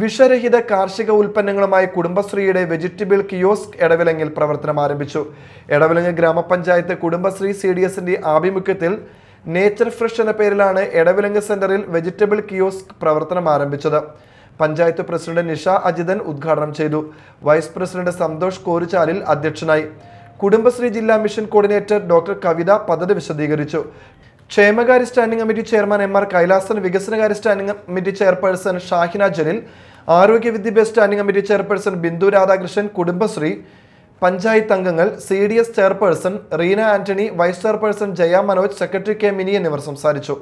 വിഷരഹിത കാർഷിക ഉൽപ്പന്നങ്ങളുമായി കുടുംബശ്രീയുടെ vegetable kiosk എടവിലങ്ങിൽ പ്രവർത്തനം ആരംഭിച്ചു എടവിലങ്ങ് ഗ്രാമപഞ്ചായത്ത് കുടുംബശ്രീ സി ഡി എസിന്റെ ആഭിമുഖ്യത്തിൽ നേച്ചർ ഫ്രഷ് എന്ന പേരിലാണ് എടവിലങ്ങ് സെന്ററിൽ വെജിറ്റബിൾ കിയോസ്ക് പ്രവർത്തനം ആരംഭിച്ചത് പഞ്ചായത്ത് പ്രസിഡന്റ് നിഷ അജിതൻ ഉദ്ഘാടനം ചെയ്തു വൈസ് പ്രസിഡന്റ് സന്തോഷ് കോരുചാലിൽ അധ്യക്ഷനായി കുടുംബശ്രീ ജില്ലാ മിഷൻ കോർഡിനേറ്റർ ഡോക്ടർ കവിത പദ്ധതി വിശദീകരിച്ചു ക്ഷേമകാര്യ standing committee chairman M R Kailasan വികസനകാര്യ standing committee chairperson Shahina Jaleel ആരോഗ്യ വിദ്യാഭ്യാസ standing committee chairperson Bindu Radhakrishnan Kudumbashree panchayat അംഗങ്ങൾ C D S chairperson Reena Antony vice chairperson Jaya Manoj secretary K Mini എന്നിവർ സംസാരിച്ചു